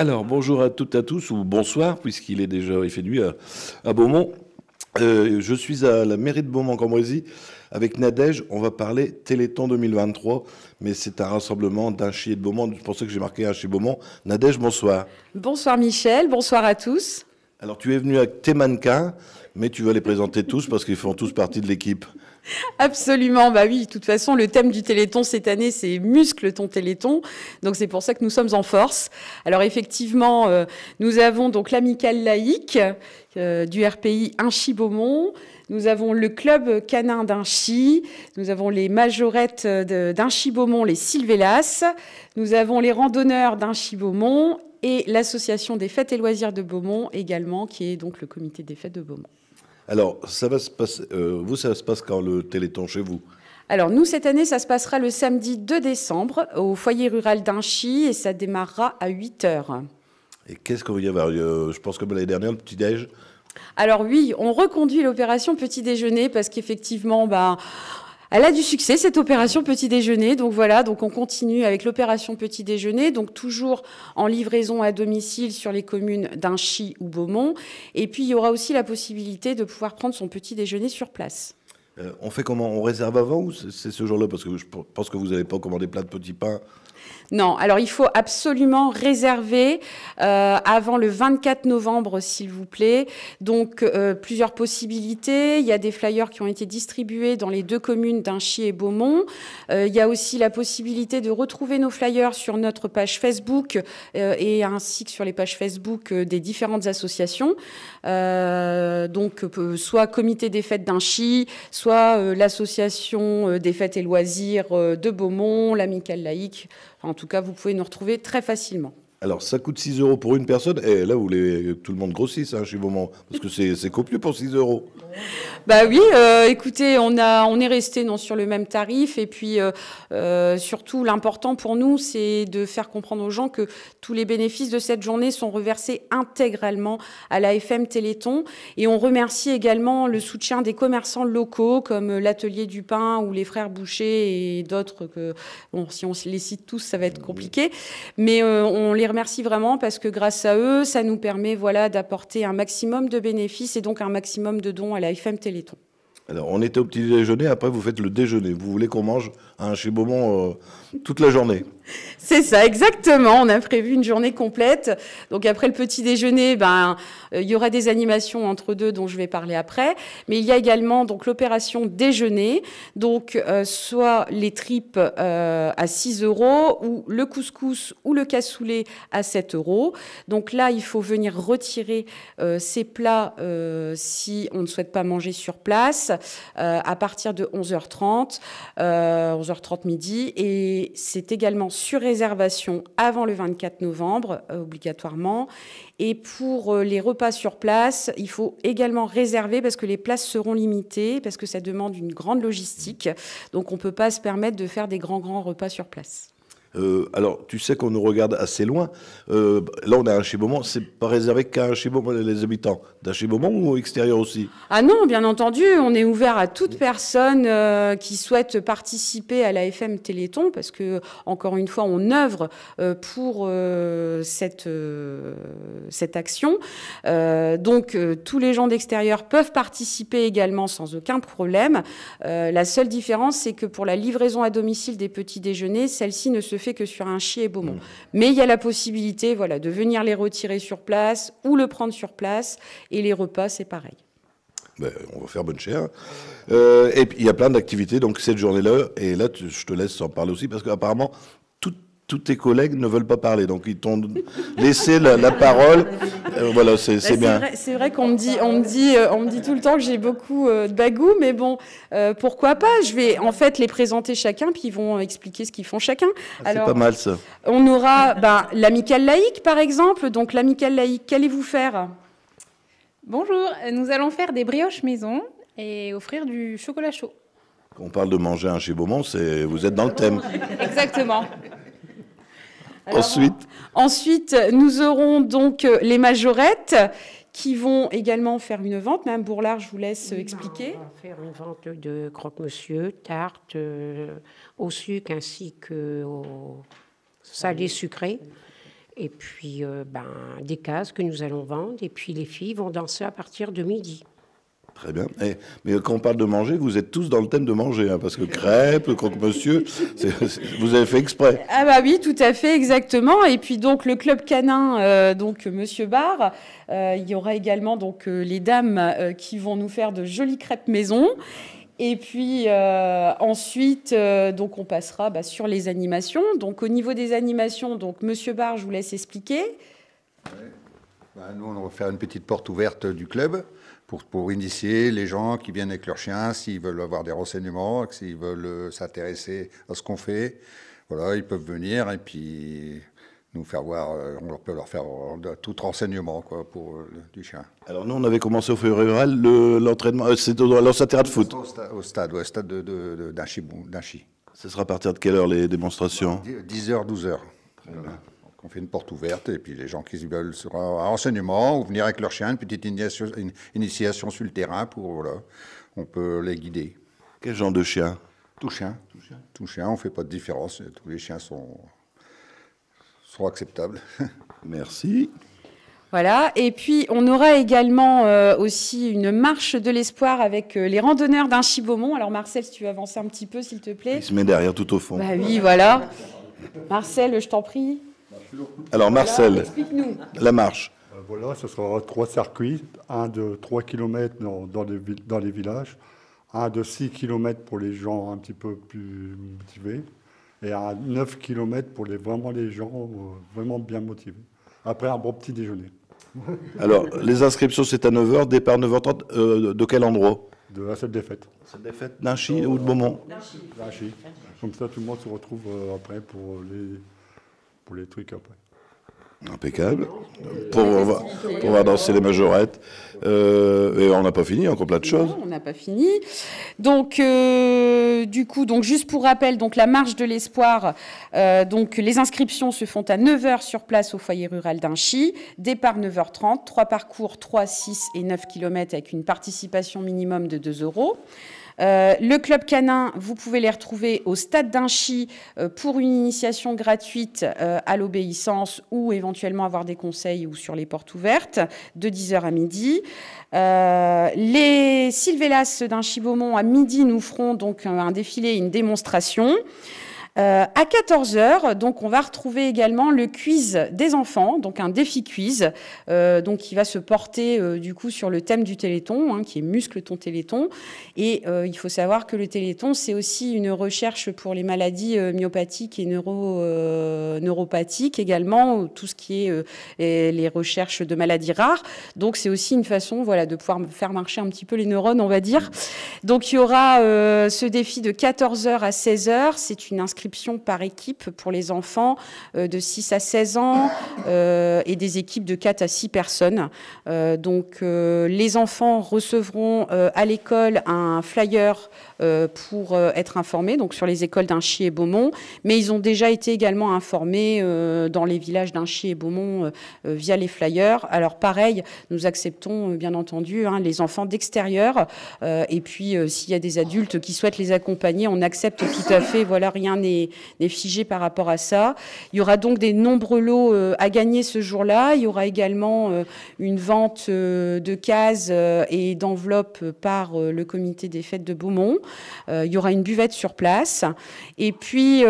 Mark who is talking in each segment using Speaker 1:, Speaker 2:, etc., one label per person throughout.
Speaker 1: Alors, bonjour à toutes et à tous, ou bonsoir, puisqu'il est déjà, il fait nuit à, Beaumont. Euh, je suis à la mairie de Beaumont-Cambrésis. Avec Nadège, on va parler Téléthon 2023, mais c'est un rassemblement d'un chier de Beaumont. Je pense que j'ai marqué un de Beaumont. Nadège, bonsoir.
Speaker 2: Bonsoir Michel, bonsoir à tous.
Speaker 1: Alors, tu es venu avec tes mannequins, mais tu vas les présenter tous parce qu'ils font tous partie de l'équipe.
Speaker 2: Absolument, bah oui, de toute façon, le thème du Téléthon cette année, c'est muscle ton Téléthon. Donc c'est pour ça que nous sommes en force. Alors effectivement, euh, nous avons donc l'amicale laïque euh, du RPI Inchy Beaumont. Nous avons le club canin d'Inchy, nous avons les majorettes euh, d'Inchy Beaumont, les Sylvélas, nous avons les randonneurs d'Inchy Beaumont et l'association des fêtes et loisirs de Beaumont également, qui est donc le comité des fêtes de Beaumont.
Speaker 1: Alors, ça va se passer, euh, vous, ça se passe quand le Téléthon chez vous
Speaker 2: alors nous, cette année, ça se passera le samedi 2 décembre au foyer rural d'Inchy et ça démarrera à 8h.
Speaker 1: Et qu'est-ce qu'on va y avoir Je pense que l'année dernière, le petit-déj,
Speaker 2: alors oui, on reconduit l'opération petit déjeuner parce qu'effectivement, bah, elle a du succès cette opération petit déjeuner. Donc voilà, donc on continue avec l'opération petit déjeuner, donc toujours en livraison à domicile sur les communes d'Anchy ou Beaumont. Et puis il y aura aussi la possibilité de pouvoir prendre son petit déjeuner sur place.
Speaker 1: Euh, on fait comment On réserve avant ou c'est ce jour-là Parce que je pense que vous n'avez pas commandé plein de petits pains
Speaker 2: non, alors il faut absolument réserver euh, avant le 24 novembre, s'il vous plaît. Donc euh, plusieurs possibilités. Il y a des flyers qui ont été distribués dans les deux communes d'Inchy et Beaumont. Euh, il y a aussi la possibilité de retrouver nos flyers sur notre page Facebook et ainsi que sur les pages Facebook des différentes associations. donc soit comité des fêtes d'Inchy, soit l'association des fêtes et loisirs de Beaumont, l'amicale laïque en tout cas, vous pouvez nous retrouver très
Speaker 1: facilement. Alors, ça coûte 6 euros pour une personne. Et eh, là, vous tout le monde grossisse hein, chez moment parce que c'est copieux pour 6 euros. Bah oui, euh,
Speaker 2: écoutez, on a, on est resté non sur le même tarif et puis euh, euh, surtout l'important pour nous, c'est de faire comprendre aux gens que tous les bénéfices de cette journée sont reversés intégralement à la FM Téléthon et on remercie également le soutien des commerçants locaux comme l'atelier du pain ou les frères Boucher et d'autres que bon, si on les cite tous, ça va être compliqué, mais on les remercie vraiment parce que grâce à eux, ça nous permet voilà d'apporter un maximum de bénéfices et donc un maximum de dons à la la FM Téléthon.
Speaker 1: Alors, on était au petit déjeuner, après vous faites le déjeuner. Vous voulez qu'on mange un chez Beaumont euh, toute la journée
Speaker 2: C'est ça, exactement. On a prévu une journée complète. Donc après le petit déjeuner, ben, euh, il y aura des animations entre deux dont je vais parler après. Mais il y a également donc l'opération déjeuner. Donc euh, soit les tripes à 6 euros ou le couscous ou le cassoulet à 7 euros. Donc là, il faut venir retirer ces plats si on ne souhaite pas manger sur place. Euh, à partir de 11h30, 11h30 euh, midi. Et c'est également sur réservation avant le 24 novembre, euh, obligatoirement. Et pour les repas sur place, il faut également réserver parce que les places seront limitées, parce que ça demande une grande logistique. Donc on ne peut pas se permettre de faire des grands, grands repas sur place.
Speaker 1: Euh, alors, tu sais qu'on nous regarde assez loin. Euh, là, on a un ce c'est pas réservé qu'à un les habitants d'un Beaumont ou extérieur aussi
Speaker 2: Ah non, bien entendu, on est ouvert à toute personne euh, qui souhaite participer à la FM Téléthon, parce que, encore une fois, on œuvre pour cette, cette action. donc, tous les gens d'extérieur peuvent participer également sans aucun problème. la seule différence, c'est que pour la livraison à domicile des petits déjeuners, celle-ci ne se fait que sur un chier et Beaumont. Mm. Mais il y a la possibilité voilà, de venir les retirer sur place ou le prendre sur place. Et les repas, c'est pareil.
Speaker 1: Ben, on va faire bonne chère. Euh, et puis, il y a plein d'activités, donc cette journée-là, et là, je te laisse en parler aussi, parce qu'apparemment, tous tes collègues ne veulent pas parler, donc ils t'ont laissé la, parole. Euh, voilà, c'est bah, bien.
Speaker 2: C'est vrai, qu'on me dit, on me dit, euh, on me dit tout le temps que j'ai beaucoup euh, de bagou, mais bon, pourquoi pas Je vais en fait les présenter chacun, puis ils vont expliquer ce qu'ils font chacun. Ah, c'est pas mal ça. On aura ben,
Speaker 1: l'amical l'amicale laïque, par
Speaker 2: exemple. Donc l'amicale laïque, qu'allez-vous faire Bonjour, nous allons faire des brioches maison et offrir du chocolat chaud.
Speaker 1: on parle de manger un chez Beaumont, vous êtes dans le thème.
Speaker 2: Exactement ensuite Ensuite, nous aurons donc euh, les majorettes qui vont également faire une vente. Madame Bourlard, je vous laisse euh, expliquer. On va faire une vente de croque-monsieur, tarte euh, au sucre ainsi que au salé sucré. Et puis ben, des cases que nous allons vendre. Et puis les filles vont danser à partir de midi.
Speaker 1: Très bien. Eh, mais quand on parle de manger, vous êtes tous dans le thème de manger, hein, parce que crêpes, croque-monsieur, vous avez fait exprès.
Speaker 2: Ah bah oui, tout à fait, exactement. Et puis donc le club canin, euh, donc Monsieur Barr, euh, il y aura également donc euh, les dames qui vont nous faire de jolies crêpes maison. Et puis ensuite, donc on passera bah, sur les animations. Donc au niveau des animations, donc Monsieur Barr, je vous laisse expliquer.
Speaker 1: Bah, nous, on va faire une petite porte ouverte du club pour, pour initier les gens qui viennent avec leur chien, s'ils veulent avoir des renseignements, s'ils veulent euh, s'intéresser à ce qu'on fait. Voilà, ils peuvent venir et puis nous faire voir, euh, on peut leur faire euh, tout renseignement quoi, pour du chien. Alors nous, on avait commencé au feu rural l'entraînement, c'est dans l'ancien de foot. Au stade, au stade, de, Ce sera à partir de quelle heure les démonstrations 10h, 12h qu'on fait une porte ouverte, et puis les gens qui veulent se renseignement ou venir avec leur chien, une petite initiation, initiation sur le terrain pour, voilà, on peut les guider. Quel genre de chien Tout chien. Tout chien. Tout chien, on fait pas de différence. Tous les chiens sont, sont acceptables. Merci.
Speaker 2: Voilà, et puis on aura également euh, aussi une marche de l'espoir avec euh, les randonneurs d'un Chibaumont. Alors Marcel, si tu veux avancer un petit peu, s'il te plaît. Il se met
Speaker 1: derrière tout au fond. Bah oui, voilà.
Speaker 2: Marcel, je t'en prie.
Speaker 1: Alors Marcel, la marche. Euh, voilà, ce sera trois circuits, un de 3 km dans, dans, les, villages, un de 6 km pour les gens un petit peu plus motivés, et un 9 km pour les, vraiment les gens euh, vraiment bien motivés. Après un bon petit déjeuner. Alors, les inscriptions, c'est à 9h, départ 9h30, euh, de quel endroit De la salle des fêtes. Salle des fêtes d'Inchy ou de Beaumont D'Inchy. Comme ça, tout le monde se retrouve après pour les pour les trucs après. Impeccable. Pour, voir danser les majorettes. Euh, et on n'a pas fini, encore plein de choses.
Speaker 2: on n'a pas fini. Donc, euh, du coup, donc, juste pour rappel, donc, la marche de l'espoir, euh, donc, les inscriptions se font à 9h sur place au foyer rural d'Inchy. Départ 9h30, trois parcours, 3, 6 et 9 km avec une participation minimum de 2 euros. Euh, le Club Canin, vous pouvez les retrouver au Stade d'Inchy euh, pour une initiation gratuite euh, à l'obéissance ou éventuellement avoir des conseils ou sur les portes ouvertes de 10h à midi. les Sylvellas d'Inchy-Beaumont à midi nous feront donc un défilé, une démonstration. Euh, à 14h, donc on va retrouver également le quiz des enfants, donc un défi quiz, euh, donc qui va se porter euh, du coup sur le thème du Téléthon, hein, qui est muscle ton Téléthon. Et il faut savoir que le Téléthon, c'est aussi une recherche pour les maladies myopathiques et neuro, neuropathiques également, tout ce qui est les recherches de maladies rares. Donc c'est aussi une façon, voilà, de pouvoir faire marcher un petit peu les neurones, on va dire. Donc il y aura ce défi de 14h à 16h. C'est une inscription par équipe pour les enfants euh, de 6 à 16 ans euh, et des équipes de 4 à 6 personnes. Euh, donc les enfants recevront à l'école un flyer pour être informés donc sur les écoles d'Inchy et Beaumont, mais ils ont déjà été également informés dans les villages d'Inchy et Beaumont via les flyers. Alors pareil, nous acceptons bien entendu hein, les enfants d'extérieur et puis s'il y a des adultes qui souhaitent les accompagner, on accepte tout à fait, voilà, rien n'est des figé par rapport à ça. Il y aura donc des nombreux lots euh, à gagner ce jour-là. Il y aura également euh, une vente euh, de cases et d'enveloppes par le comité des fêtes de Beaumont. il y aura une buvette sur place. Et puis,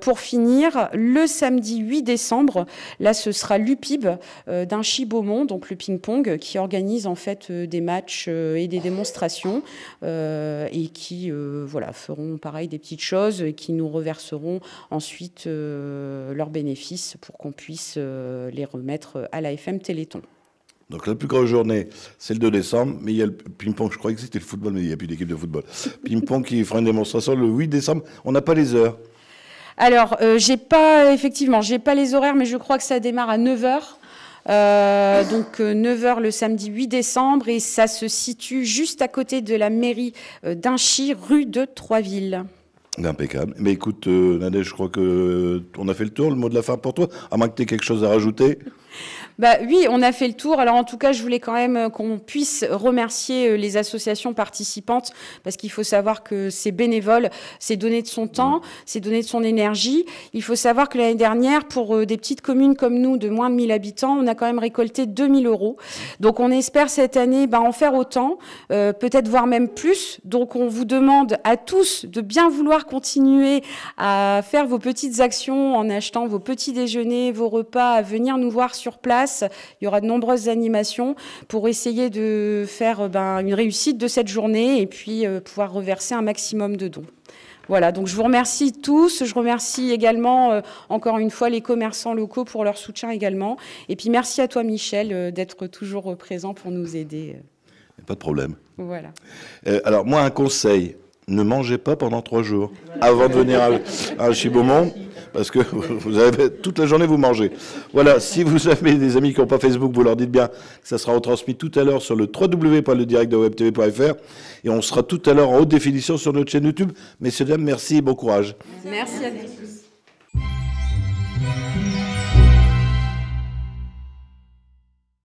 Speaker 2: pour finir, le samedi 8 décembre, là, ce sera l'UPIB d'un Chibaumont, donc le ping-pong, qui organise en fait des matchs et des démonstrations et qui, voilà, feront pareil des petites choses et qui nous reverseront ensuite euh, leurs bénéfices pour qu'on puisse euh, les remettre à la FM Téléthon.
Speaker 1: Donc la plus grosse journée, c'est le 2 décembre, mais il y a le ping-pong, je crois que c'était le football, mais il n'y a plus d'équipe de football. Ping-pong qui fera une démonstration le 8 décembre, on n'a pas les heures.
Speaker 2: Alors, euh, j'ai pas, effectivement, j'ai pas les horaires, mais je crois que ça démarre à 9h. donc 9h le samedi 8 décembre et ça se situe juste à côté de la mairie d'Inchy, rue de Troisville.
Speaker 1: Impeccable. Mais écoute, euh, Nadège, je crois que euh, on a fait le tour, le mot de la fin pour toi, à moins que tu aies quelque chose à rajouter.
Speaker 2: Bah oui, on a fait le tour. Alors en tout cas, je voulais quand même euh, qu'on puisse remercier les associations participantes parce qu'il faut savoir que c'est bénévole, c'est donné de son temps, c'est donné de son énergie. Il faut savoir que l'année dernière, pour des petites communes comme nous de moins de 1000 habitants, on a quand même récolté 2000 euros. Donc on espère cette année bah, en faire autant, peut-être voire même plus. Donc on vous demande à tous de bien vouloir continuer à faire vos petites actions en achetant vos petits déjeuners, vos repas, à venir nous voir sur place. Il y aura de nombreuses animations pour essayer de faire euh, ben, une réussite de cette journée et puis euh, pouvoir reverser un maximum de dons. Voilà, donc je vous remercie tous. Je remercie également, euh, encore une fois, les commerçants locaux pour leur soutien également. Et puis merci à toi, Michel, d'être toujours présent pour nous aider. Pas de problème. Voilà.
Speaker 1: alors, moi, un conseil ne mangez pas pendant trois jours avant de venir à, Chibomont, parce que vous avez toute la journée vous mangez. Voilà, si vous avez des amis qui n'ont pas Facebook, vous leur dites bien ça sera retransmis tout à l'heure sur le www.le-direct-de-webtv.fr et on sera tout à l'heure en haute définition sur notre chaîne YouTube. Messieurs, dames, merci et bon courage. Merci à vous.